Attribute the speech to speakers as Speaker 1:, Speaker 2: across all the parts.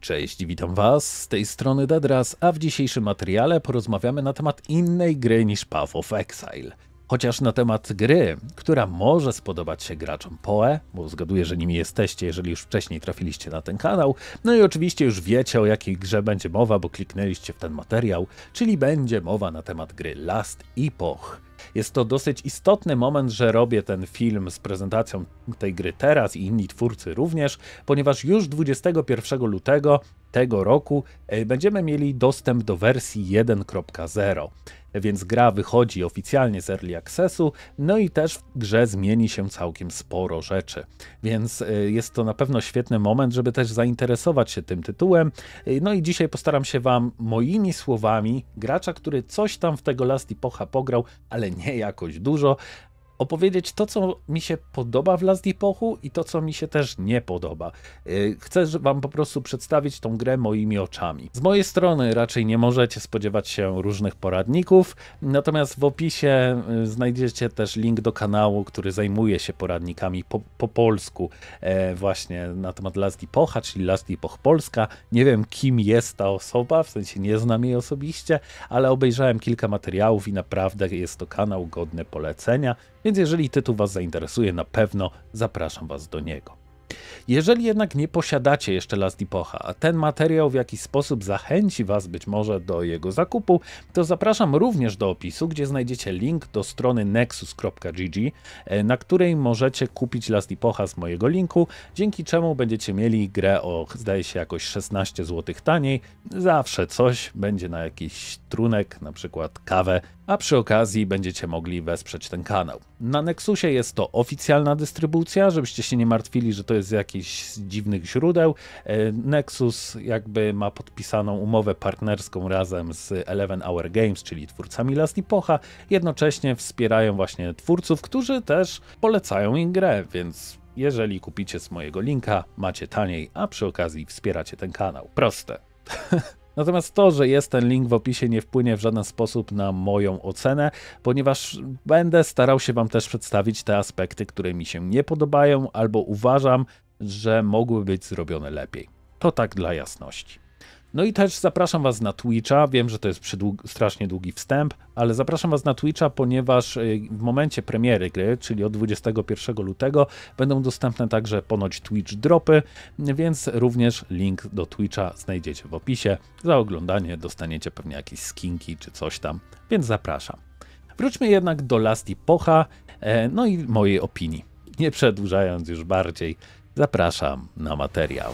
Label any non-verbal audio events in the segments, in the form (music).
Speaker 1: Cześć, witam Was, z tej strony Dedras, a w dzisiejszym materiale porozmawiamy na temat innej gry niż Path of Exile. Chociaż na temat gry, która może spodobać się graczom POE, bo zgaduję, że nimi jesteście, jeżeli już wcześniej trafiliście na ten kanał. No i oczywiście już wiecie, o jakiej grze będzie mowa, bo kliknęliście w ten materiał, czyli będzie mowa na temat gry Last Epoch. Jest to dosyć istotny moment, że robię ten film z prezentacją tej gry teraz i inni twórcy również, ponieważ już 21 lutego tego roku e, będziemy mieli dostęp do wersji 1.0 więc gra wychodzi oficjalnie z Early Accessu, no i też w grze zmieni się całkiem sporo rzeczy. Więc y, jest to na pewno świetny moment, żeby też zainteresować się tym tytułem. Y, no i dzisiaj postaram się Wam moimi słowami, gracza, który coś tam w tego Last Epocha pograł, ale nie jakoś dużo, opowiedzieć to, co mi się podoba w Last Pochu i to, co mi się też nie podoba. Y, chcę wam po prostu przedstawić tą grę moimi oczami. Z mojej strony raczej nie możecie spodziewać się różnych poradników, natomiast w opisie y, znajdziecie też link do kanału, który zajmuje się poradnikami po, po polsku e, właśnie na temat Last Pocha, czyli Last Poch Polska. Nie wiem, kim jest ta osoba, w sensie nie znam jej osobiście, ale obejrzałem kilka materiałów i naprawdę jest to kanał godny polecenia, więc jeżeli tytuł Was zainteresuje, na pewno zapraszam Was do niego. Jeżeli jednak nie posiadacie jeszcze Last Epocha, a ten materiał w jakiś sposób zachęci Was być może do jego zakupu, to zapraszam również do opisu, gdzie znajdziecie link do strony nexus.gg, e, na której możecie kupić Last Epocha z mojego linku, dzięki czemu będziecie mieli grę o, zdaje się, jakoś 16 zł taniej. Zawsze coś będzie na jakiś trunek, na przykład kawę, a przy okazji będziecie mogli wesprzeć ten kanał. Na Nexusie jest to oficjalna dystrybucja, żebyście się nie martwili, że to jest z jakichś dziwnych źródeł. E, Nexus jakby ma podpisaną umowę partnerską razem z Eleven Hour Games, czyli twórcami Last Epocha. Jednocześnie wspierają właśnie twórców, którzy też polecają im grę, więc jeżeli kupicie z mojego linka, macie taniej, a przy okazji wspieracie ten kanał. Proste. (laughs) Natomiast to, że jest ten link w opisie nie wpłynie w żaden sposób na moją ocenę, ponieważ będę starał się Wam też przedstawić te aspekty, które mi się nie podobają albo uważam, że mogły być zrobione lepiej. To tak dla jasności. No i też zapraszam Was na Twitcha. Wiem, że to jest przydług, strasznie długi wstęp, ale zapraszam Was na Twitcha, ponieważ y, w momencie premiery gry, czyli od 21 lutego, będą dostępne także ponoć Twitch dropy, więc również link do Twitcha znajdziecie w opisie. Za oglądanie dostaniecie pewnie jakieś skinki czy coś tam, więc zapraszam. Wróćmy jednak do Last Pocha, e, no i mojej opinii. Nie przedłużając już bardziej, zapraszam na materiał.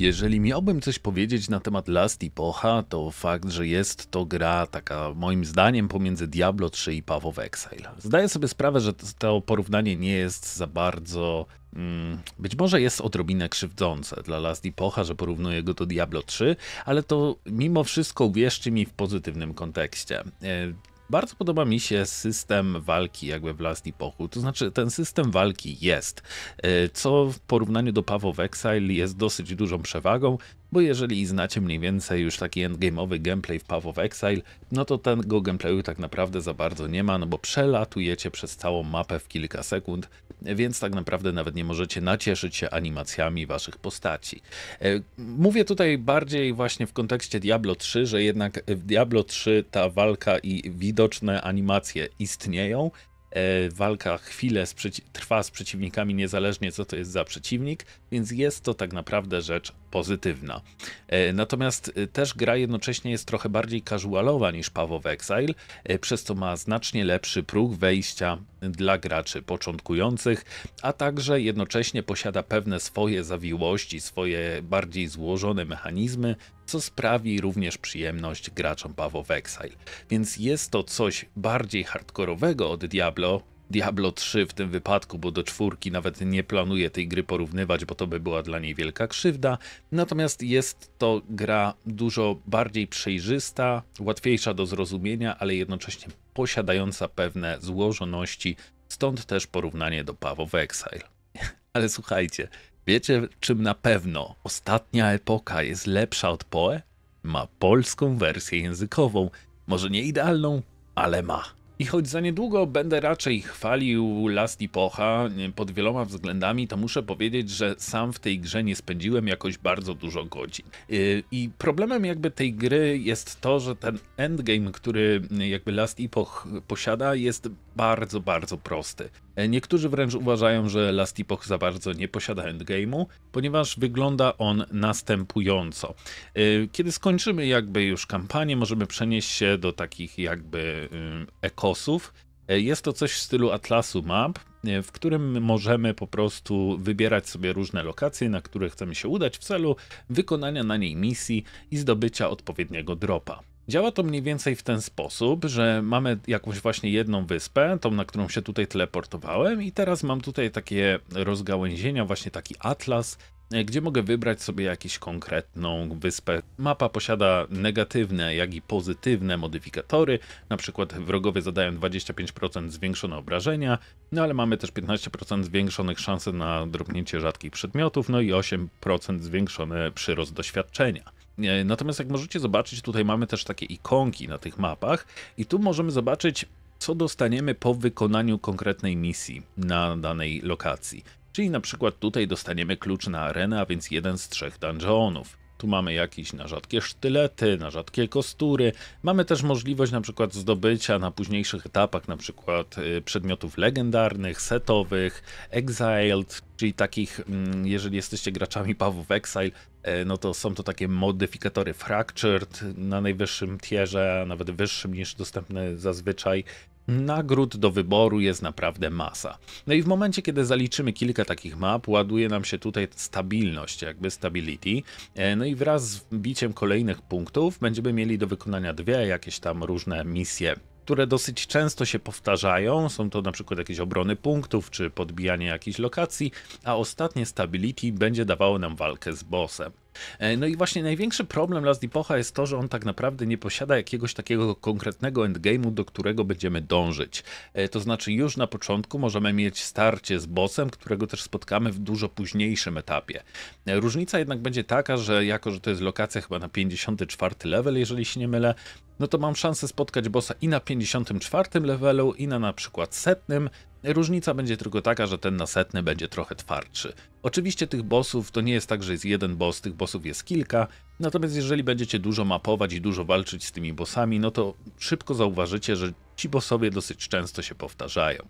Speaker 1: Jeżeli miałbym coś powiedzieć na temat Last i Pocha, to fakt, że jest to gra taka moim zdaniem pomiędzy Diablo 3 i Path of Exile. Zdaję sobie sprawę, że to porównanie nie jest za bardzo mm, być może jest odrobinę krzywdzące dla Last Epocha, że porównuję go do Diablo 3, ale to mimo wszystko uwierzcie mi w pozytywnym kontekście. E, bardzo podoba mi się system walki jakby w Last Epochu, to znaczy ten system walki jest, e, co w porównaniu do Path Exile jest dosyć dużą przewagą, bo jeżeli znacie mniej więcej już taki endgame'owy gameplay w Path of Exile, no to tego gameplayu tak naprawdę za bardzo nie ma, no bo przelatujecie przez całą mapę w kilka sekund, więc tak naprawdę nawet nie możecie nacieszyć się animacjami waszych postaci. E, mówię tutaj bardziej właśnie w kontekście Diablo 3, że jednak w Diablo 3 ta walka i widoczne animacje istnieją, e, walka chwilę z trwa z przeciwnikami, niezależnie co to jest za przeciwnik, więc jest to tak naprawdę rzecz pozytywna. E, natomiast e, też gra jednocześnie jest trochę bardziej casualowa niż Pawo w Exile, e, przez co ma znacznie lepszy próg wejścia dla graczy początkujących, a także jednocześnie posiada pewne swoje zawiłości, swoje bardziej złożone mechanizmy, co sprawi również przyjemność graczom Pawo w Exile. Więc jest to coś bardziej hardkorowego od Diablo, Diablo 3 w tym wypadku, bo do czwórki nawet nie planuję tej gry porównywać, bo to by była dla niej wielka krzywda. Natomiast jest to gra dużo bardziej przejrzysta, łatwiejsza do zrozumienia, ale jednocześnie posiadająca pewne złożoności, stąd też porównanie do Pawo Exile. (laughs) ale słuchajcie, wiecie czym na pewno ostatnia epoka jest lepsza od Poe? Ma polską wersję językową. Może nie idealną, ale ma. I choć za niedługo będę raczej chwalił Last Epocha pod wieloma względami, to muszę powiedzieć, że sam w tej grze nie spędziłem jakoś bardzo dużo godzin. Y, I problemem jakby tej gry jest to, że ten endgame, który jakby Last Epoch posiada, jest bardzo, bardzo prosty. E, niektórzy wręcz uważają, że Last Epoch za bardzo nie posiada endgame'u, ponieważ wygląda on następująco. E, kiedy skończymy jakby już kampanię, możemy przenieść się do takich jakby y, ekosów. E, jest to coś w stylu atlasu map, w którym możemy po prostu wybierać sobie różne lokacje, na które chcemy się udać w celu wykonania na niej misji i zdobycia odpowiedniego dropa. Działa to mniej więcej w ten sposób, że mamy jakąś właśnie jedną wyspę, tą na którą się tutaj teleportowałem i teraz mam tutaj takie rozgałęzienia, właśnie taki atlas, e, gdzie mogę wybrać sobie jakąś konkretną wyspę. Mapa posiada negatywne, jak i pozytywne modyfikatory, na przykład wrogowie zadają 25% zwiększone obrażenia, no ale mamy też 15% zwiększonych szans na drobnięcie rzadkich przedmiotów, no i 8% zwiększony przyrost doświadczenia. E, natomiast jak możecie zobaczyć, tutaj mamy też takie ikonki na tych mapach i tu możemy zobaczyć, co dostaniemy po wykonaniu konkretnej misji na danej lokacji. Czyli na przykład tutaj dostaniemy klucz na arenę, a więc jeden z trzech dungeonów. Tu mamy jakieś na rzadkie sztylety, na rzadkie kostury. Mamy też możliwość na przykład zdobycia na późniejszych etapach na przykład y, przedmiotów legendarnych, setowych, exiled, czyli takich, mm, jeżeli jesteście graczami Pawów Exile, E, no to są to takie modyfikatory Fractured na najwyższym tierze, a nawet wyższym niż dostępny zazwyczaj. Nagród do wyboru jest naprawdę masa. No i w momencie, kiedy zaliczymy kilka takich map, ładuje nam się tutaj stabilność, jakby stability. E, no i wraz z biciem kolejnych punktów będziemy mieli do wykonania dwie jakieś tam różne misje które dosyć często się powtarzają. Są to na przykład jakieś obrony punktów czy podbijanie jakichś lokacji, a ostatnie stability będzie dawało nam walkę z bossem. E, no i właśnie największy problem Last Epocha jest to, że on tak naprawdę nie posiada jakiegoś takiego konkretnego endgame'u, do którego będziemy dążyć. E, to znaczy już na początku możemy mieć starcie z bossem, którego też spotkamy w dużo późniejszym etapie. E, różnica jednak będzie taka, że jako, że to jest lokacja chyba na 54 level, jeżeli się nie mylę, no to mam szansę spotkać bossa i na 54 levelu, i na na przykład setnym, Różnica będzie tylko taka, że ten nasetny będzie trochę twardszy. Oczywiście tych bossów to nie jest tak, że jest jeden boss, tych bossów jest kilka, natomiast jeżeli będziecie dużo mapować i dużo walczyć z tymi bossami, no to szybko zauważycie, że ci bossowie dosyć często się powtarzają.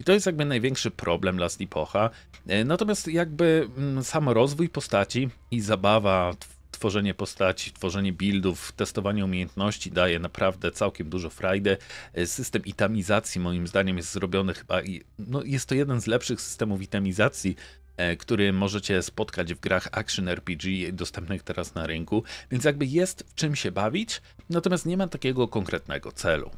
Speaker 1: I to jest jakby największy problem dla Sleepocha. E, natomiast jakby mm, sam rozwój postaci i zabawa tworzenie postaci, tworzenie buildów, testowanie umiejętności daje naprawdę całkiem dużo frajdy. E, system itamizacji moim zdaniem jest zrobiony chyba, no jest to jeden z lepszych systemów itamizacji, e, który możecie spotkać w grach Action RPG dostępnych teraz na rynku, więc jakby jest w czym się bawić, natomiast nie ma takiego konkretnego celu.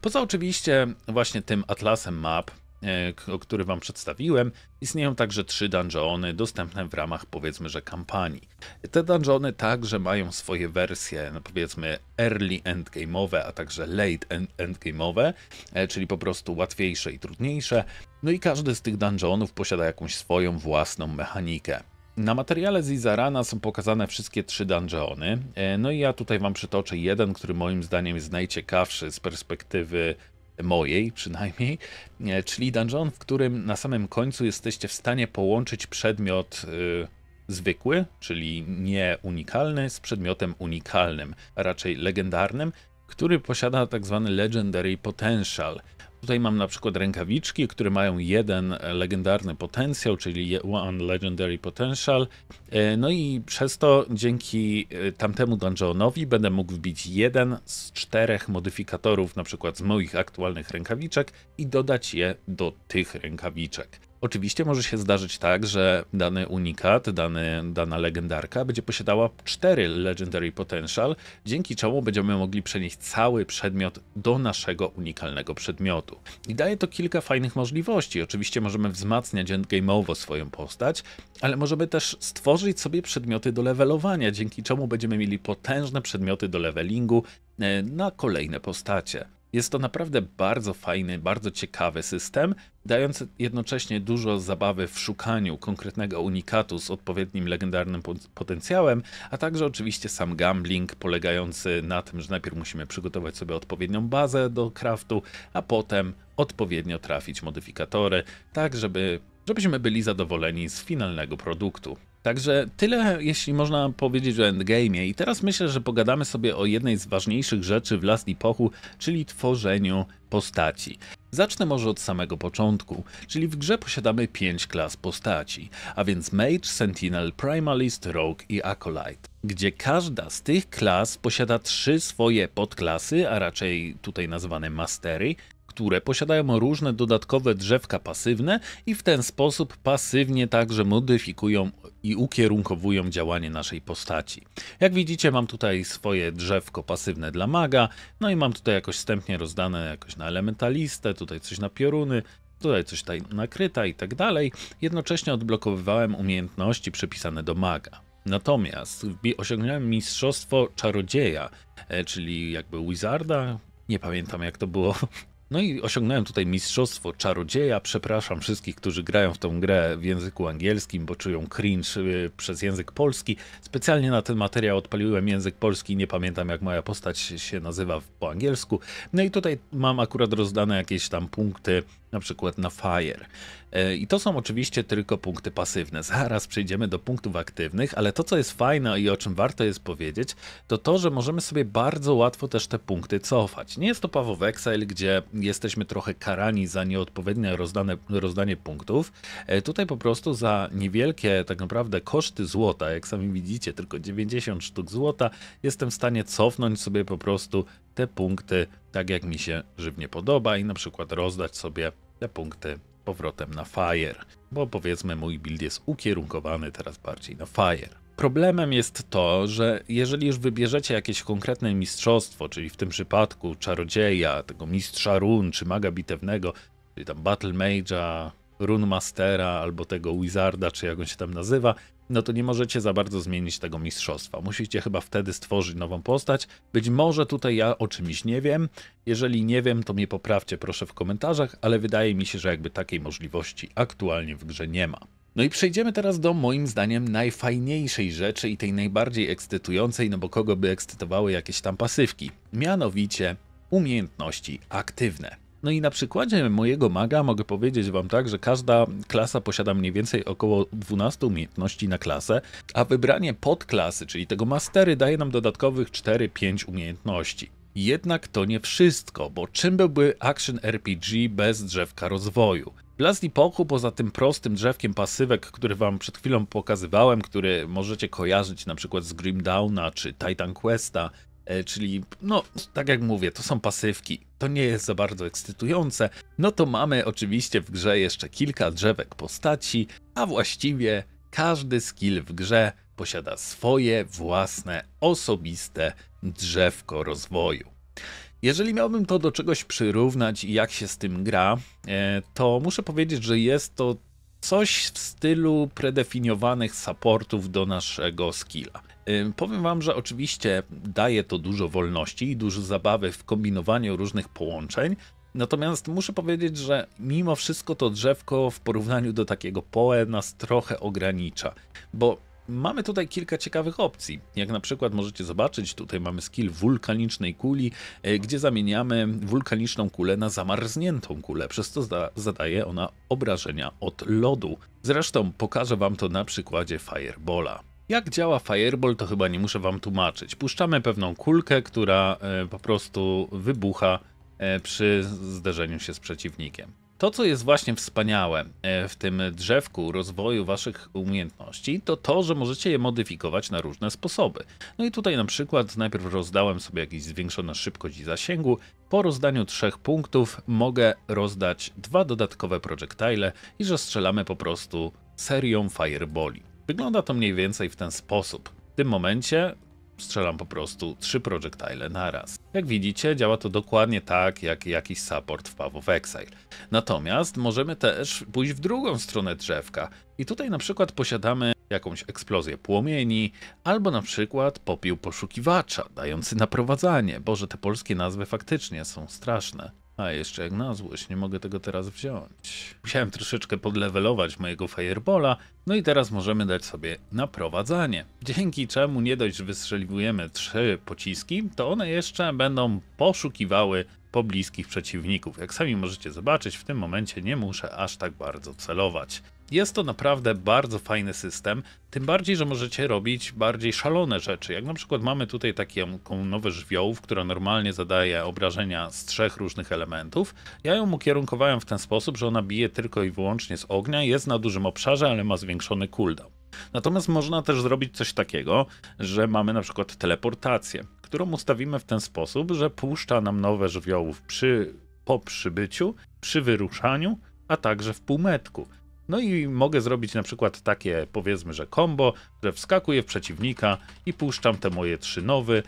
Speaker 1: Poza oczywiście właśnie tym atlasem map, E, który wam przedstawiłem, istnieją także trzy dungeony dostępne w ramach powiedzmy, że kampanii. Te dungeony także mają swoje wersje, no powiedzmy early endgame'owe, a także late endgame'owe, e, czyli po prostu łatwiejsze i trudniejsze. No i każdy z tych dungeonów posiada jakąś swoją własną mechanikę. Na materiale z Izarana są pokazane wszystkie trzy dungeony. E, no i ja tutaj wam przytoczę jeden, który moim zdaniem jest najciekawszy z perspektywy mojej przynajmniej, e, czyli dungeon, w którym na samym końcu jesteście w stanie połączyć przedmiot e, zwykły, czyli nie unikalny, z przedmiotem unikalnym, a raczej legendarnym, który posiada tak zwany legendary potential – Tutaj mam na przykład rękawiczki, które mają jeden legendarny potencjał, czyli One Legendary Potential. E, no i przez to dzięki e, tamtemu dungeonowi będę mógł wbić jeden z czterech modyfikatorów, na przykład z moich aktualnych rękawiczek i dodać je do tych rękawiczek. Oczywiście może się zdarzyć tak, że dany unikat, dany, dana legendarka będzie posiadała 4 Legendary Potential, dzięki czemu będziemy mogli przenieść cały przedmiot do naszego unikalnego przedmiotu. I daje to kilka fajnych możliwości. Oczywiście możemy wzmacniać endgame'owo swoją postać, ale możemy też stworzyć sobie przedmioty do levelowania, dzięki czemu będziemy mieli potężne przedmioty do levelingu e, na kolejne postacie. Jest to naprawdę bardzo fajny, bardzo ciekawy system, dający jednocześnie dużo zabawy w szukaniu konkretnego unikatu z odpowiednim legendarnym potencjałem, a także oczywiście sam gambling polegający na tym, że najpierw musimy przygotować sobie odpowiednią bazę do craftu, a potem odpowiednio trafić modyfikatory, tak żeby, żebyśmy byli zadowoleni z finalnego produktu. Także tyle, jeśli można powiedzieć o endgame'ie. I teraz myślę, że pogadamy sobie o jednej z ważniejszych rzeczy w Last Epochu, czyli tworzeniu postaci. Zacznę może od samego początku, czyli w grze posiadamy 5 klas postaci, a więc Mage, Sentinel, Primalist, Rogue i Acolyte, gdzie każda z tych klas posiada trzy swoje podklasy, a raczej tutaj nazywane mastery, które posiadają różne dodatkowe drzewka pasywne i w ten sposób pasywnie także modyfikują i ukierunkowują działanie naszej postaci. Jak widzicie mam tutaj swoje drzewko pasywne dla maga, no i mam tutaj jakoś wstępnie rozdane jakoś na elementalistę, tutaj coś na pioruny, tutaj coś tutaj nakryta i tak dalej. Jednocześnie odblokowywałem umiejętności przypisane do maga. Natomiast osiągnąłem mistrzostwo czarodzieja, e, czyli jakby wizarda, nie pamiętam jak to było (laughs) No i osiągnąłem tutaj mistrzostwo czarodzieja. Przepraszam wszystkich, którzy grają w tą grę w języku angielskim, bo czują cringe y, przez język polski. Specjalnie na ten materiał odpaliłem język polski, nie pamiętam jak moja postać się nazywa po angielsku. No i tutaj mam akurat rozdane jakieś tam punkty, na przykład na Fire. E, I to są oczywiście tylko punkty pasywne. Zaraz przejdziemy do punktów aktywnych, ale to co jest fajne i o czym warto jest powiedzieć, to to, że możemy sobie bardzo łatwo też te punkty cofać. Nie jest to Paweł Weksel, gdzie jesteśmy trochę karani za nieodpowiednie rozdane, rozdanie punktów. E, tutaj po prostu za niewielkie tak naprawdę koszty złota, jak sami widzicie, tylko 90 sztuk złota, jestem w stanie cofnąć sobie po prostu te punkty tak jak mi się żywnie podoba i na przykład rozdać sobie te punkty powrotem na Fire, bo powiedzmy mój build jest ukierunkowany teraz bardziej na Fire. Problemem jest to, że jeżeli już wybierzecie jakieś konkretne mistrzostwo, czyli w tym przypadku czarodzieja, tego mistrza run czy maga bitewnego, czyli tam Battle Mage'a, Mastera, albo tego Wizarda, czy jak on się tam nazywa, no to nie możecie za bardzo zmienić tego mistrzostwa. Musicie chyba wtedy stworzyć nową postać. Być może tutaj ja o czymś nie wiem. Jeżeli nie wiem, to mnie poprawcie proszę w komentarzach, ale wydaje mi się, że jakby takiej możliwości aktualnie w grze nie ma. No i przejdziemy teraz do moim zdaniem najfajniejszej rzeczy i tej najbardziej ekscytującej, no bo kogo by ekscytowały jakieś tam pasywki. Mianowicie umiejętności aktywne. No i na przykładzie mojego maga mogę powiedzieć Wam tak, że każda klasa posiada mniej więcej około 12 umiejętności na klasę, a wybranie podklasy, czyli tego mastery, daje nam dodatkowych 4-5 umiejętności. Jednak to nie wszystko, bo czym byłby action RPG bez drzewka rozwoju? Blast Epochu, poza tym prostym drzewkiem pasywek, który wam przed chwilą pokazywałem, który możecie kojarzyć np. z Grim Downa czy Titan Questa, E, czyli no tak jak mówię, to są pasywki, to nie jest za bardzo ekscytujące. No to mamy oczywiście w grze jeszcze kilka drzewek postaci, a właściwie każdy skill w grze posiada swoje własne osobiste drzewko rozwoju. Jeżeli miałbym to do czegoś przyrównać i jak się z tym gra, e, to muszę powiedzieć, że jest to coś w stylu predefiniowanych supportów do naszego skilla. Powiem Wam, że oczywiście daje to dużo wolności i dużo zabawy w kombinowaniu różnych połączeń. Natomiast muszę powiedzieć, że mimo wszystko to drzewko w porównaniu do takiego POE nas trochę ogranicza, bo mamy tutaj kilka ciekawych opcji. Jak na przykład możecie zobaczyć, tutaj mamy skill wulkanicznej kuli, y, gdzie zamieniamy wulkaniczną kulę na zamarzniętą kulę, przez co zadaje ona obrażenia od lodu. Zresztą pokażę Wam to na przykładzie Firebola. Jak działa Fireball, to chyba nie muszę wam tłumaczyć. Puszczamy pewną kulkę, która e, po prostu wybucha e, przy zderzeniu się z przeciwnikiem. To, co jest właśnie wspaniałe e, w tym drzewku rozwoju waszych umiejętności, to to, że możecie je modyfikować na różne sposoby. No i tutaj na przykład najpierw rozdałem sobie jakieś zwiększone szybkość i zasięgu. Po rozdaniu trzech punktów mogę rozdać dwa dodatkowe projectile i że strzelamy po prostu serią fireboli. Wygląda to mniej więcej w ten sposób. W tym momencie strzelam po prostu trzy na naraz. Jak widzicie, działa to dokładnie tak, jak jakiś support w Path of Exile. Natomiast możemy też pójść w drugą stronę drzewka. I tutaj na przykład posiadamy jakąś eksplozję płomieni, albo na przykład popiół poszukiwacza, dający naprowadzanie. Boże, te polskie nazwy faktycznie są straszne. A jeszcze jak na złość, nie mogę tego teraz wziąć. Musiałem troszeczkę podlewelować mojego Firebola, no i teraz możemy dać sobie naprowadzanie. Dzięki czemu nie dość, że wystrzeliwujemy trzy pociski, to one jeszcze będą poszukiwały pobliskich przeciwników. Jak sami możecie zobaczyć, w tym momencie nie muszę aż tak bardzo celować. Jest to naprawdę bardzo fajny system, tym bardziej, że możecie robić bardziej szalone rzeczy. Jak na przykład mamy tutaj taką nowę żwiołów, która normalnie zadaje obrażenia z trzech różnych elementów. Ja ją ukierunkowałem w ten sposób, że ona bije tylko i wyłącznie z ognia, jest na dużym obszarze, ale ma zwiększony cooldown. Natomiast można też zrobić coś takiego, że mamy na przykład teleportację, którą ustawimy w ten sposób, że puszcza nam nowe żywiołów przy, po przybyciu, przy wyruszaniu, a także w półmetku. No i mogę zrobić na przykład takie, powiedzmy, że combo, że wskakuję w przeciwnika i puszczam te moje trzy nowy.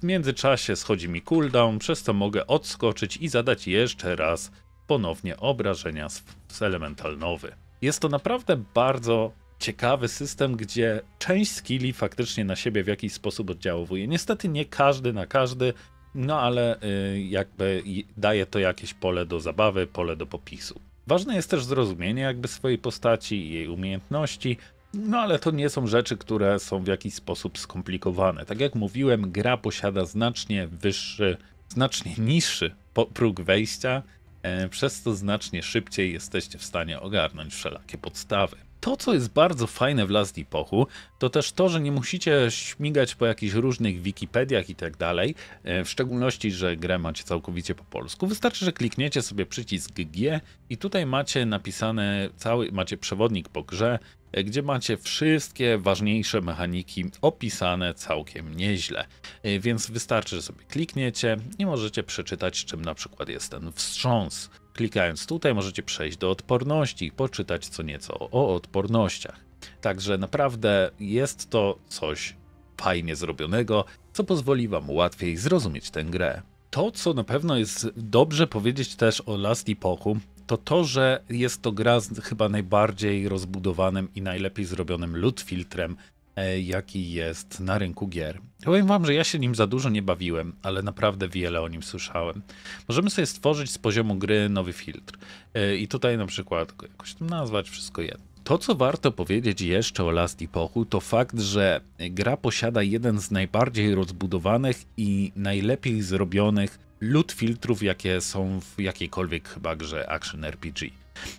Speaker 1: W międzyczasie schodzi mi cooldown, przez co mogę odskoczyć i zadać jeszcze raz ponownie obrażenia z, z elemental nowy. Jest to naprawdę bardzo ciekawy system, gdzie część skilli faktycznie na siebie w jakiś sposób oddziaływuje. Niestety nie każdy na każdy, no ale y, jakby daje to jakieś pole do zabawy, pole do popisu. Ważne jest też zrozumienie jakby swojej postaci i jej umiejętności, no ale to nie są rzeczy, które są w jakiś sposób skomplikowane. Tak jak mówiłem, gra posiada znacznie wyższy, znacznie niższy próg wejścia, e, przez to znacznie szybciej jesteście w stanie ogarnąć wszelakie podstawy to, co jest bardzo fajne w Last Epochu, to też to, że nie musicie śmigać po jakichś różnych Wikipediach i tak dalej, e, w szczególności, że grę macie całkowicie po polsku. Wystarczy, że klikniecie sobie przycisk G i tutaj macie napisane cały, macie przewodnik po grze, e, gdzie macie wszystkie ważniejsze mechaniki opisane całkiem nieźle. E, więc wystarczy, że sobie klikniecie i możecie przeczytać, czym na przykład jest ten wstrząs. Klikając tutaj możecie przejść do odporności i poczytać co nieco o odpornościach. Także naprawdę jest to coś fajnie zrobionego, co pozwoli Wam łatwiej zrozumieć tę grę. To, co na pewno jest dobrze powiedzieć też o Last Epochu, to to, że jest to gra z chyba najbardziej rozbudowanym i najlepiej zrobionym loot filtrem, E, jaki jest na rynku gier. Powiem wam, że ja się nim za dużo nie bawiłem, ale naprawdę wiele o nim słyszałem. Możemy sobie stworzyć z poziomu gry nowy filtr. E, I tutaj na przykład jakoś tam nazwać wszystko jedno. To, co warto powiedzieć jeszcze o Last Epochu, to fakt, że gra posiada jeden z najbardziej rozbudowanych i najlepiej zrobionych lód filtrów, jakie są w jakiejkolwiek chyba grze Action RPG.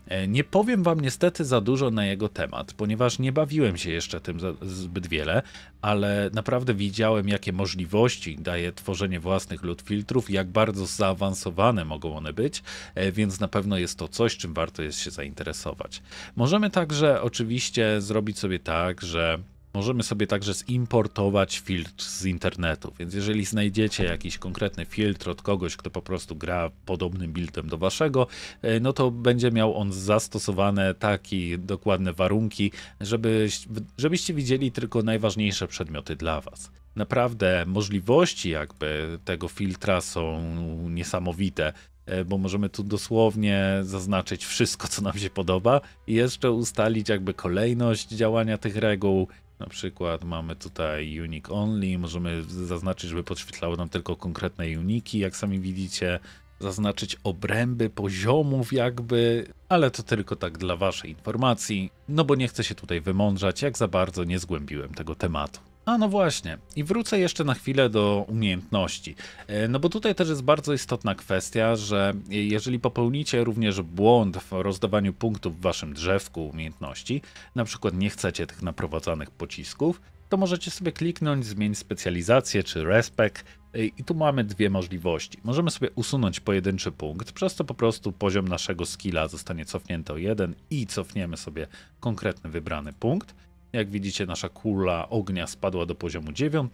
Speaker 1: E, nie powiem wam niestety za dużo na jego temat, ponieważ nie bawiłem się jeszcze tym zbyt wiele, ale naprawdę widziałem, jakie możliwości daje tworzenie własnych lud filtrów, jak bardzo zaawansowane mogą one być, e, więc na pewno jest to coś, czym warto jest się zainteresować. Możemy także oczywiście zrobić sobie tak, że Możemy sobie także zimportować filtr z internetu, więc jeżeli znajdziecie jakiś konkretny filtr od kogoś, kto po prostu gra podobnym buildem do waszego, e, no to będzie miał on zastosowane takie dokładne warunki, żeby, żebyście widzieli tylko najważniejsze przedmioty dla was naprawdę możliwości jakby tego filtra są niesamowite, e, bo możemy tu dosłownie zaznaczyć wszystko, co nam się podoba i jeszcze ustalić jakby kolejność działania tych reguł, na przykład mamy tutaj unique only, możemy zaznaczyć, żeby podświetlały nam tylko konkretne uniki, jak sami widzicie, zaznaczyć obręby poziomów jakby, ale to tylko tak dla waszej informacji, no bo nie chcę się tutaj wymądrzać, jak za bardzo nie zgłębiłem tego tematu. A no właśnie, i wrócę jeszcze na chwilę do umiejętności. E, no bo tutaj też jest bardzo istotna kwestia, że jeżeli popełnicie również błąd w rozdawaniu punktów w waszym drzewku umiejętności, na przykład nie chcecie tych naprowadzanych pocisków, to możecie sobie kliknąć zmień specjalizację czy respek e, i tu mamy dwie możliwości. Możemy sobie usunąć pojedynczy punkt, przez to po prostu poziom naszego skilla zostanie cofnięty o jeden i cofniemy sobie konkretny wybrany punkt jak widzicie, nasza kula ognia spadła do poziomu 9,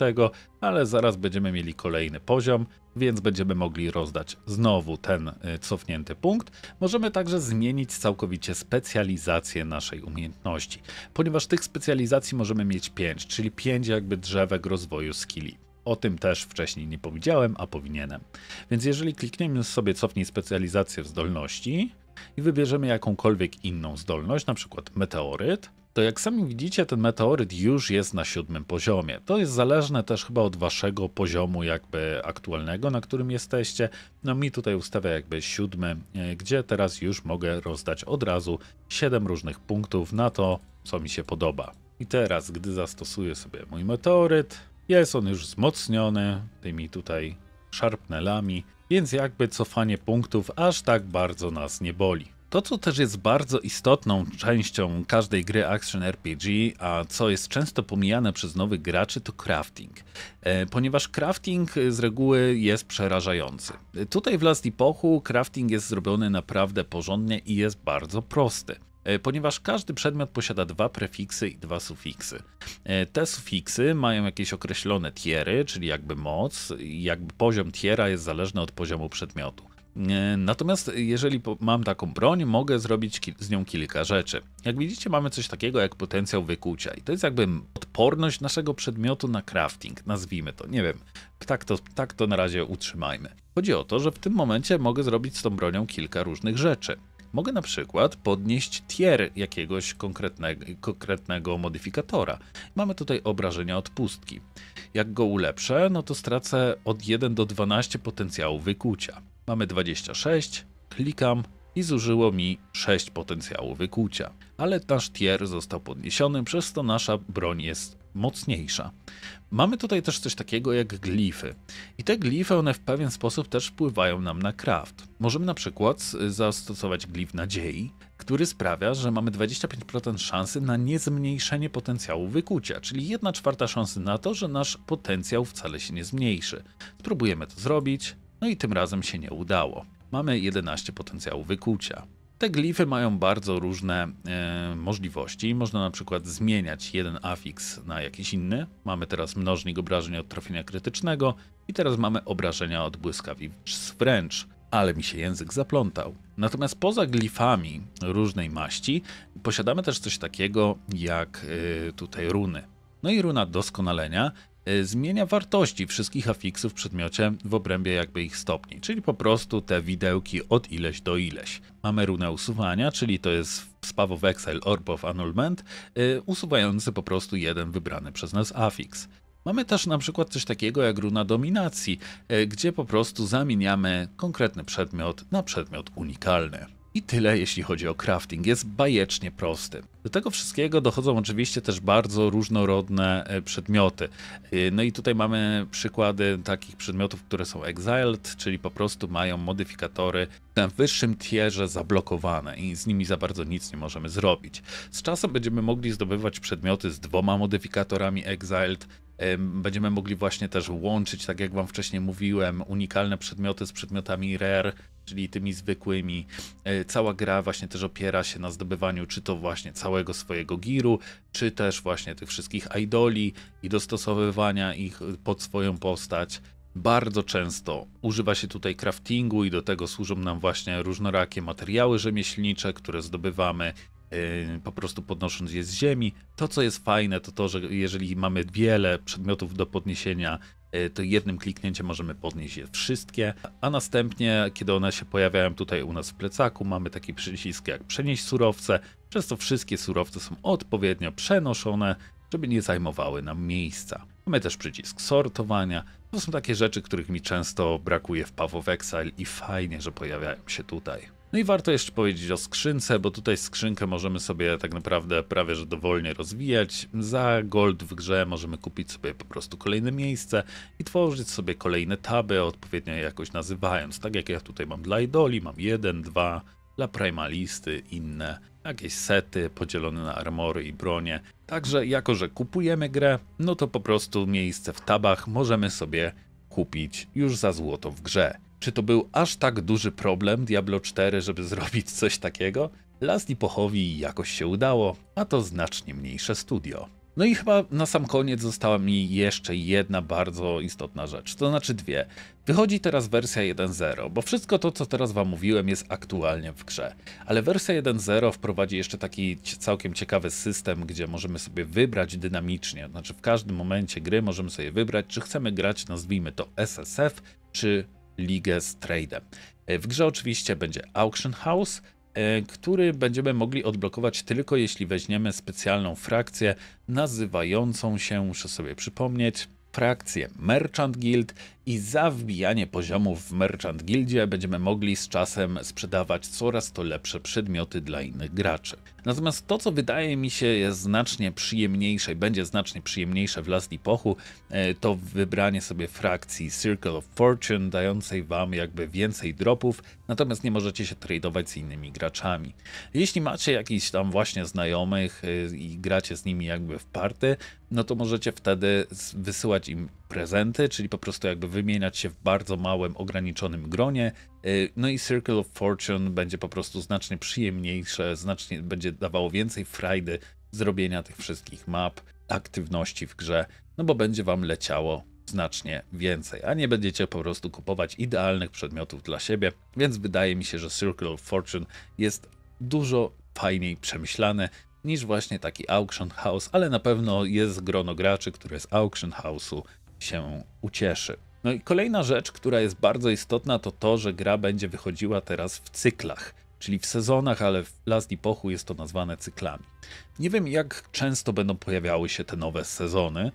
Speaker 1: ale zaraz będziemy mieli kolejny poziom, więc będziemy mogli rozdać znowu ten y, cofnięty punkt. Możemy także zmienić całkowicie specjalizację naszej umiejętności, ponieważ tych specjalizacji możemy mieć 5, czyli 5 jakby drzewek rozwoju skilli. O tym też wcześniej nie powiedziałem, a powinienem. Więc jeżeli klikniemy sobie cofnij specjalizację w zdolności i wybierzemy jakąkolwiek inną zdolność, na przykład meteoryt, to jak sami widzicie, ten meteoryt już jest na siódmym poziomie. To jest zależne też chyba od waszego poziomu jakby aktualnego, na którym jesteście. No mi tutaj ustawia jakby siódmy, e, gdzie teraz już mogę rozdać od razu 7 różnych punktów na to, co mi się podoba. I teraz, gdy zastosuję sobie mój meteoryt, jest on już wzmocniony tymi tutaj szarpnelami, więc jakby cofanie punktów aż tak bardzo nas nie boli. To, co też jest bardzo istotną częścią każdej gry Action RPG, a co jest często pomijane przez nowych graczy, to crafting. E, ponieważ crafting z reguły jest przerażający. Tutaj w Last Epochu crafting jest zrobiony naprawdę porządnie i jest bardzo prosty e, ponieważ każdy przedmiot posiada dwa prefiksy i dwa sufiksy. E, te sufiksy mają jakieś określone tiery, czyli jakby moc, jakby poziom tiera jest zależny od poziomu przedmiotu. E, natomiast jeżeli mam taką broń, mogę zrobić z nią kilka rzeczy. Jak widzicie, mamy coś takiego jak potencjał wykucia i to jest jakby odporność naszego przedmiotu na crafting, nazwijmy to, nie wiem, tak to, tak to na razie utrzymajmy. Chodzi o to, że w tym momencie mogę zrobić z tą bronią kilka różnych rzeczy. Mogę na przykład podnieść tier jakiegoś konkretnego, konkretnego modyfikatora. Mamy tutaj obrażenia od pustki. Jak go ulepszę, no to stracę od 1 do 12 potencjału wykucia. Mamy 26, klikam i zużyło mi 6 potencjału wykucia, Ale nasz tier został podniesiony, przez to nasza broń jest mocniejsza. Mamy tutaj też coś takiego jak glify. I te glify, one w pewien sposób też wpływają nam na craft. Możemy na przykład zastosować glif nadziei, który sprawia, że mamy 25% szansy na niezmniejszenie potencjału wykucia, czyli 1 czwarta szansy na to, że nasz potencjał wcale się nie zmniejszy. Spróbujemy to zrobić. No i tym razem się nie udało. Mamy 11 potencjału wykucia. Te glify mają bardzo różne e, możliwości. Można na przykład zmieniać jeden afiks na jakiś inny. Mamy teraz mnożnik obrażeń od trafienia krytycznego i teraz mamy obrażenia od błyskawicz wręcz. Ale mi się język zaplątał. Natomiast poza glifami różnej maści posiadamy też coś takiego jak y, tutaj runy. No i runa doskonalenia Y, zmienia wartości wszystkich afiksów w przedmiocie w obrębie jakby ich stopni, czyli po prostu te widełki od ileś do ileś. Mamy runę usuwania, czyli to jest Spaw of Exile, Orb of Annulment, y, usuwający po prostu jeden wybrany przez nas afiks. Mamy też na przykład coś takiego jak runa dominacji, y, gdzie po prostu zamieniamy konkretny przedmiot na przedmiot unikalny. I tyle, jeśli chodzi o crafting. Jest bajecznie prosty. Do tego wszystkiego dochodzą oczywiście też bardzo różnorodne e, przedmioty. E, no i tutaj mamy przykłady takich przedmiotów, które są exiled, czyli po prostu mają modyfikatory na wyższym tierze zablokowane i z nimi za bardzo nic nie możemy zrobić. Z czasem będziemy mogli zdobywać przedmioty z dwoma modyfikatorami exiled, Będziemy mogli właśnie też łączyć, tak jak Wam wcześniej mówiłem, unikalne przedmioty z przedmiotami rare, czyli tymi zwykłymi. E, cała gra właśnie też opiera się na zdobywaniu czy to właśnie całego swojego giru, czy też właśnie tych wszystkich idoli i dostosowywania ich y, pod swoją postać. Bardzo często używa się tutaj craftingu i do tego służą nam właśnie różnorakie materiały rzemieślnicze, które zdobywamy. Y, po prostu podnosząc je z ziemi. To, co jest fajne, to to, że jeżeli mamy wiele przedmiotów do podniesienia, y, to jednym kliknięciem możemy podnieść je wszystkie, a następnie, kiedy one się pojawiają tutaj u nas w plecaku, mamy taki przycisk jak przenieść surowce, przez to wszystkie surowce są odpowiednio przenoszone, żeby nie zajmowały nam miejsca. Mamy też przycisk sortowania. To są takie rzeczy, których mi często brakuje w Path Exile i fajnie, że pojawiają się tutaj. No i warto jeszcze powiedzieć o skrzynce, bo tutaj skrzynkę możemy sobie tak naprawdę prawie że dowolnie rozwijać. Za gold w grze możemy kupić sobie po prostu kolejne miejsce i tworzyć sobie kolejne taby, odpowiednio jakoś nazywając. Tak jak ja tutaj mam dla idoli, mam jeden, dwa, dla primalisty, inne, jakieś sety podzielone na armory i bronie. Także jako, że kupujemy grę, no to po prostu miejsce w tabach możemy sobie kupić już za złoto w grze. Czy to był aż tak duży problem Diablo 4, żeby zrobić coś takiego? Lasli Pochowi jakoś się udało, a to znacznie mniejsze studio. No i chyba na sam koniec została mi jeszcze jedna bardzo istotna rzecz, to znaczy dwie. Wychodzi teraz wersja 1.0, bo wszystko to, co teraz wam mówiłem, jest aktualnie w grze. Ale wersja 1.0 wprowadzi jeszcze taki całkiem ciekawy system, gdzie możemy sobie wybrać dynamicznie, znaczy w każdym momencie gry możemy sobie wybrać, czy chcemy grać, nazwijmy to SSF, czy ligę z trade'em. E, w grze oczywiście będzie Auction House, e, który będziemy mogli odblokować tylko jeśli weźmiemy specjalną frakcję nazywającą się, muszę sobie przypomnieć, frakcję Merchant Guild i za wbijanie poziomów w Merchant Guildzie będziemy mogli z czasem sprzedawać coraz to lepsze przedmioty dla innych graczy. Natomiast to, co wydaje mi się jest znacznie przyjemniejsze i będzie znacznie przyjemniejsze w Last Pochu, e, to wybranie sobie frakcji Circle of Fortune, dającej wam jakby więcej dropów, natomiast nie możecie się tradować z innymi graczami. Jeśli macie jakichś tam właśnie znajomych e, i gracie z nimi jakby w party, no to możecie wtedy wysyłać im prezenty, czyli po prostu jakby wymieniać się w bardzo małym, ograniczonym gronie. Y, no i Circle of Fortune będzie po prostu znacznie przyjemniejsze, znacznie będzie dawało więcej frajdy zrobienia tych wszystkich map, aktywności w grze, no bo będzie wam leciało znacznie więcej, a nie będziecie po prostu kupować idealnych przedmiotów dla siebie, więc wydaje mi się, że Circle of Fortune jest dużo fajniej przemyślane niż właśnie taki Auction House, ale na pewno jest grono graczy, które z Auction House'u się ucieszy. No i kolejna rzecz, która jest bardzo istotna, to to, że gra będzie wychodziła teraz w cyklach, czyli w sezonach, ale w Last pochu jest to nazwane cyklami. Nie wiem, jak często będą pojawiały się te nowe sezony.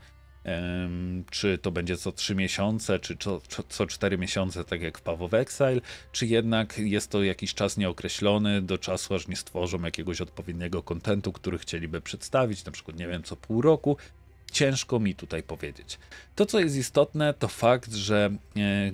Speaker 1: Czy to będzie co 3 miesiące, czy co, co 4 miesiące, tak jak w Paw of Exile, czy jednak jest to jakiś czas nieokreślony do czasu, aż nie stworzą jakiegoś odpowiedniego kontentu, który chcieliby przedstawić, na przykład, nie wiem, co pół roku, Ciężko mi tutaj powiedzieć. To, co jest istotne, to fakt, że e,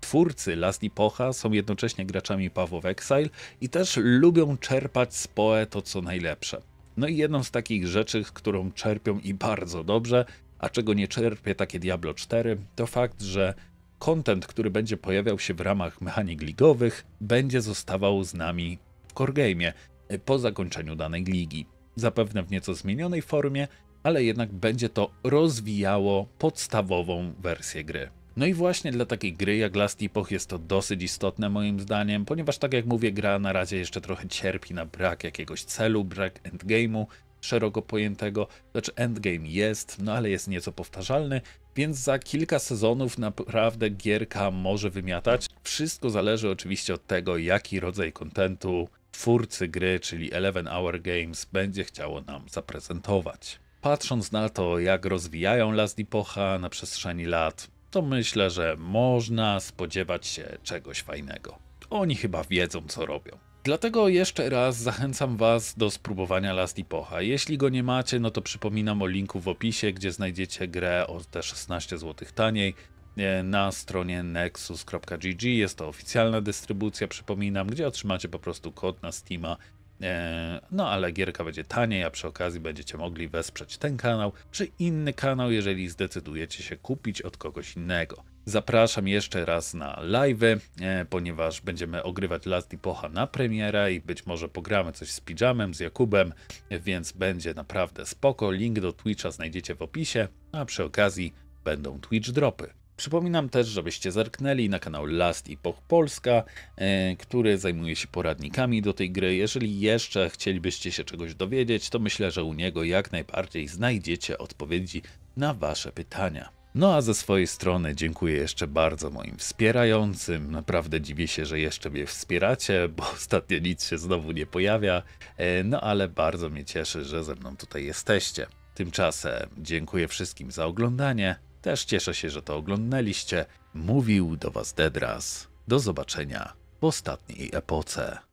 Speaker 1: twórcy Last Pocha są jednocześnie graczami Path Exile i też lubią czerpać z Poe to, co najlepsze. No i jedną z takich rzeczy, z którą czerpią i bardzo dobrze, a czego nie czerpie takie Diablo 4, to fakt, że kontent, który będzie pojawiał się w ramach mechanik ligowych, będzie zostawał z nami w core game e, po zakończeniu danej ligi. Zapewne w nieco zmienionej formie, ale jednak będzie to rozwijało podstawową wersję gry. No i właśnie dla takiej gry jak Last Epoch jest to dosyć istotne moim zdaniem, ponieważ tak jak mówię, gra na razie jeszcze trochę cierpi na brak jakiegoś celu, brak endgame'u szeroko pojętego, znaczy endgame jest, no ale jest nieco powtarzalny, więc za kilka sezonów naprawdę gierka może wymiatać. Wszystko zależy oczywiście od tego, jaki rodzaj kontentu twórcy gry, czyli 11 Hour Games, będzie chciało nam zaprezentować. Patrząc na to, jak rozwijają Las Dipocha na przestrzeni lat, to myślę, że można spodziewać się czegoś fajnego. Oni chyba wiedzą, co robią. Dlatego jeszcze raz zachęcam Was do spróbowania Last Epocha. Jeśli go nie macie, no to przypominam o linku w opisie, gdzie znajdziecie grę o te 16 zł taniej e, na stronie nexus.gg. Jest to oficjalna dystrybucja, przypominam, gdzie otrzymacie po prostu kod na Steama E, no ale gierka będzie taniej, a przy okazji będziecie mogli wesprzeć ten kanał czy inny kanał, jeżeli zdecydujecie się kupić od kogoś innego. Zapraszam jeszcze raz na live, e, ponieważ będziemy ogrywać Last Epocha na premierę i być może pogramy coś z Pijamem, z Jakubem, więc będzie naprawdę spoko. Link do Twitcha znajdziecie w opisie, a przy okazji będą Twitch dropy. Przypominam też, żebyście zerknęli na kanał Last Epoch Polska, e, który zajmuje się poradnikami do tej gry. Jeżeli jeszcze chcielibyście się czegoś dowiedzieć, to myślę, że u niego jak najbardziej znajdziecie odpowiedzi na Wasze pytania. No a ze swojej strony dziękuję jeszcze bardzo moim wspierającym. Naprawdę dziwię się, że jeszcze mnie wspieracie, bo (laughs) ostatnio nic się znowu nie pojawia. E, no ale bardzo mnie cieszy, że ze mną tutaj jesteście. Tymczasem dziękuję wszystkim za oglądanie. Też cieszę się, że to oglądnęliście. Mówił do Was Dedras. Do zobaczenia w ostatniej epoce.